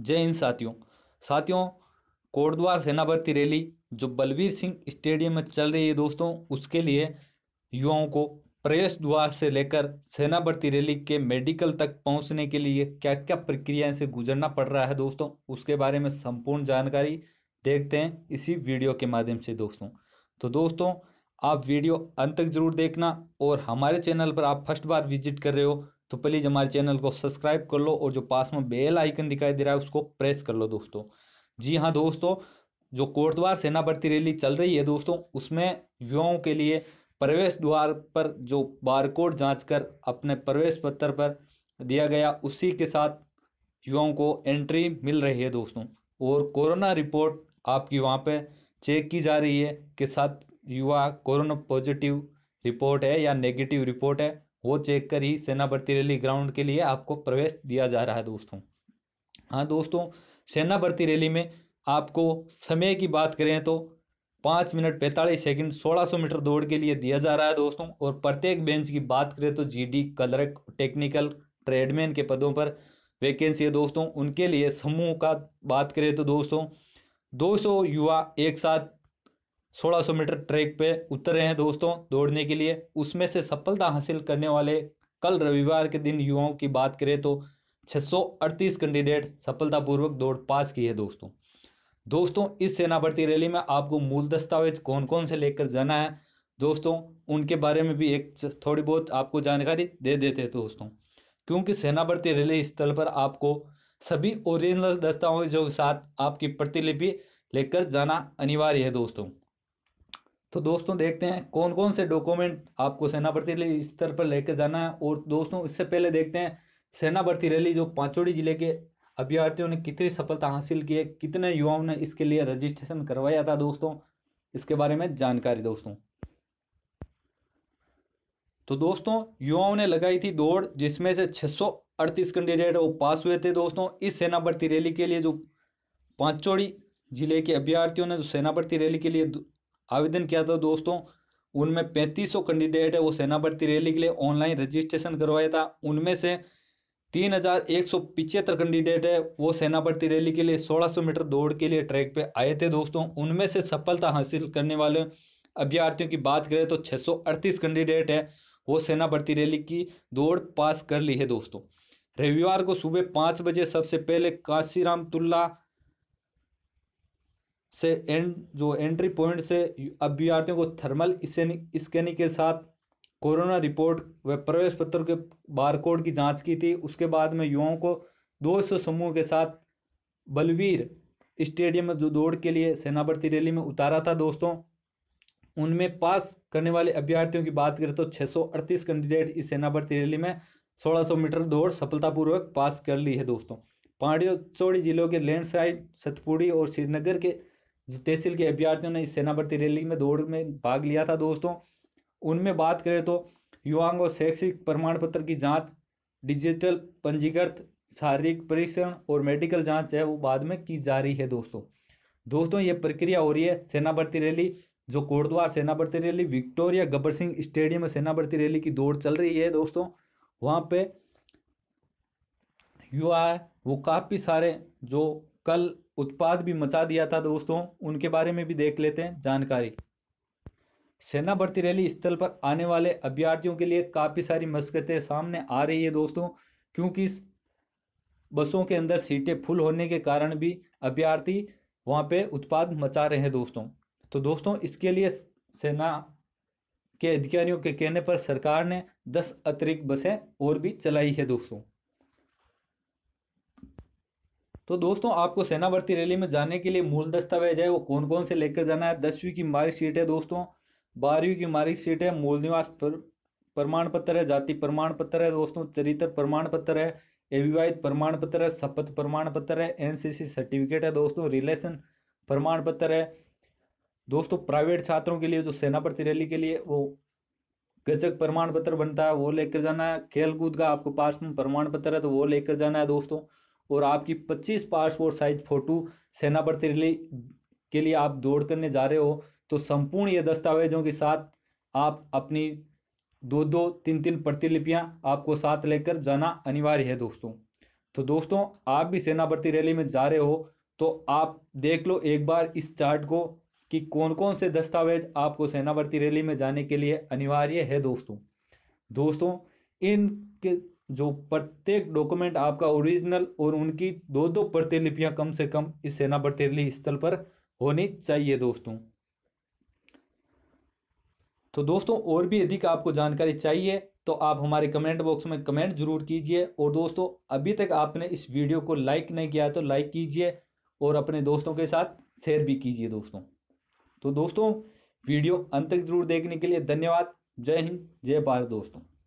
जय हिंद साथियों साथियों कोटद्वार सेना भर्ती रैली जो बलवीर सिंह स्टेडियम में चल रही है दोस्तों उसके लिए युवाओं को प्रवेश द्वार से लेकर सेना भर्ती रैली के मेडिकल तक पहुंचने के लिए क्या क्या प्रक्रियाएं से गुजरना पड़ रहा है दोस्तों उसके बारे में संपूर्ण जानकारी देखते हैं इसी वीडियो के माध्यम से दोस्तों तो दोस्तों आप वीडियो अंत तक जरूर देखना और हमारे चैनल पर आप फर्स्ट बार विजिट कर रहे हो तो प्लीज़ हमारे चैनल को सब्सक्राइब कर लो और जो पास में बेल आइकन दिखाई दे रहा है उसको प्रेस कर लो दोस्तों जी हाँ दोस्तों जो कोटद्वार सेना भर्ती रैली चल रही है दोस्तों उसमें युवाओं के लिए प्रवेश द्वार पर जो बारकोड जाँच कर अपने प्रवेश पत्र पर दिया गया उसी के साथ युवाओं को एंट्री मिल रही है दोस्तों और कोरोना रिपोर्ट आपकी वहाँ पे चेक की जा रही है कि साथ युवा कोरोना पॉजिटिव रिपोर्ट है या नेगेटिव रिपोर्ट है वो चेक कर ही सेना भर्ती रैली ग्राउंड के लिए आपको प्रवेश दिया जा रहा है दोस्तों हाँ दोस्तों सेना भर्ती रैली में आपको समय की बात करें तो पाँच मिनट पैंतालीस सेकंड सौ मीटर दौड़ के लिए दिया जा रहा है दोस्तों और प्रत्येक बेंच की बात करें तो जीडी कलरक टेक्निकल ट्रेडमैन के पदों पर वैकेंसी है दोस्तों उनके लिए समूह का बात करें तो दोस्तों 200 युवा एक साथ 1600 मीटर ट्रैक पे उतरे हैं दोस्तों दौड़ने के लिए उसमें से सफलता हासिल करने वाले कल रविवार के दिन युवाओं की बात करें तो 638 कैंडिडेट सफलतापूर्वक दौड़ पास की है दोस्तों दोस्तों इस सेना भर्ती रैली में आपको मूल दस्तावेज कौन कौन से लेकर जाना है दोस्तों उनके बारे में भी एक थोड़ी बहुत आपको जानकारी दे देते हैं दोस्तों क्योंकि सेना भर्ती रैली स्थल पर आपको सभी ओरिजिनल दस्तावेजों के साथ आपकी प्रतिलिपि लेकर जाना अनिवार्य है दोस्तों तो दोस्तों देखते हैं कौन कौन से डॉक्यूमेंट आपको सेना भर्ती रैली स्तर पर लेकर जाना है और दोस्तों इससे पहले देखते हैं सेना भर्ती रैली जो पांचोड़ी जिले के अभ्यर्थियों ने कितनी सफलता हासिल की है कितने युवाओं ने इसके लिए रजिस्ट्रेशन करवाया था दोस्तों इसके बारे में जानकारी दोस्तों तो दोस्तों युवाओं ने लगाई थी दौड़ जिसमें से अड़तीस कैंडिडेट वो पास हुए थे दोस्तों इस सेना भर्ती रैली के लिए जो पांचोड़ी जिले के अभ्यर्थियों ने जो सेना भर्ती रैली के लिए आवेदन किया था दोस्तों उनमें 3500 कैंडिडेट है वो सेना भर्ती रैली के लिए ऑनलाइन रजिस्ट्रेशन करवाया था उनमें से तीन हजार एक सौ पिचहत्तर कैंडिडेट है वो सेना भर्ती रैली के लिए 1600 मीटर दौड़ के लिए ट्रैक पे आए थे दोस्तों उनमें से सफलता हासिल करने वाले अभ्यर्थियों की बात करें तो अड़तीस कैंडिडेट है वो सेना भर्ती रैली की दौड़ पास कर ली है दोस्तों रविवार को सुबह पाँच बजे सबसे पहले काशीराम तुल्ला से एंड जो एंट्री पॉइंट से अभ्यर्थियों को थर्मल स्कैनिंग के साथ कोरोना रिपोर्ट व प्रवेश पत्र के बारकोड की जांच की थी उसके बाद में युवाओं को 200 समूह के साथ बलवीर स्टेडियम में जो दौड़ के लिए सेना भर्ती रैली में उतारा था दोस्तों उनमें पास करने वाले अभ्यर्थियों की बात करें तो अड़तीस कैंडिडेट इस सेना भर्ती रैली में सौ मीटर दौड़ सफलतापूर्वक पास कर ली है दोस्तों पांडियो चौड़ी जिलों के लैंडस्लाइड सतपुड़ी और श्रीनगर के तहसील के अभ्यर्थियों ने इस सेना भर्ती रैली में दौड़ में भाग लिया था दोस्तों उनमें बात करें तो युवाओं को शैक्षिक प्रमाण पत्र की जांच डिजिटल पंजीकृत शारीरिक परीक्षण और मेडिकल जांच है वो बाद में की जा रही है दोस्तों दोस्तों ये प्रक्रिया हो रही है सेना भर्ती रैली जो कोटद्वार सेना भर्ती rally Victoria Gabbar Singh stadium में सेना भर्ती रैली की दौड़ चल रही है दोस्तों वहाँ पे युवा है वो काफ़ी सारे जो कल उत्पाद भी मचा दिया था दोस्तों उनके बारे में भी देख लेते हैं जानकारी सेना भर्ती रैली स्थल पर आने वाले अभ्यर्थियों के लिए काफ़ी सारी मशक्कतें सामने आ रही है दोस्तों क्योंकि बसों के अंदर सीटें फुल होने के कारण भी अभ्यार्थी वहाँ पे उत्पाद मचा रहे हैं दोस्तों तो दोस्तों इसके लिए सेना के अधिकारियों के कहने पर सरकार ने दस अतिरिक्त बसें और भी चलाई है दोस्तों तो दोस्तों आपको सेना भर्ती रैली में जाने के लिए मूल दस्तावेज है वो कौन कौन से लेकर जाना है दसवीं की मार्कशीट है दोस्तों बारहवीं की मार्कशीट है मूल निवास पर प्रमाण पत्र है जाति प्रमाण पत्र है दोस्तों चरित्र प्रमाण पत्र है अविवाहित प्रमाण पत्र है शपथ प्रमाण पत्र है एनसीसी सर्टिफिकेट है दोस्तों रिलेशन प्रमाण पत्र है दोस्तों प्राइवेट छात्रों के लिए जो सेना भर्ती रैली के लिए वो गजक प्रमाण पत्र बनता है वो लेकर जाना है खेल कूद का आपको पास में प्रमाण पत्र है तो वो लेकर जाना है दोस्तों और आपकी 25 पासपोर्ट साइज फ़ोटो सेना भर्ती के लिए आप दौड़ करने जा रहे हो तो संपूर्ण ये दस्तावेजों के साथ आप अपनी दो दो तीन तीन प्रतिलिपियाँ आपको साथ लेकर जाना अनिवार्य है दोस्तों तो दोस्तों आप भी सेना भर्ती रैली में जा रहे हो तो आप देख लो एक बार इस चार्ट को कि कौन कौन से दस्तावेज आपको सेना भर्ती रैली में जाने के लिए अनिवार्य है दोस्तों दोस्तों इन के जो प्रत्येक डॉक्यूमेंट आपका ओरिजिनल और उनकी दो दो प्रतिलिपियां कम से कम इस सेना प्रतिनिधि स्थल पर होनी चाहिए दोस्तों तो दोस्तों और भी अधिक आपको जानकारी चाहिए तो आप हमारे कमेंट बॉक्स में कमेंट जरूर कीजिए और दोस्तों अभी तक आपने इस वीडियो को लाइक नहीं किया तो लाइक कीजिए और अपने दोस्तों के साथ शेयर भी कीजिए दोस्तों तो दोस्तों वीडियो अंत तक जरूर देखने के लिए धन्यवाद जय हिंद जय भारत दोस्तों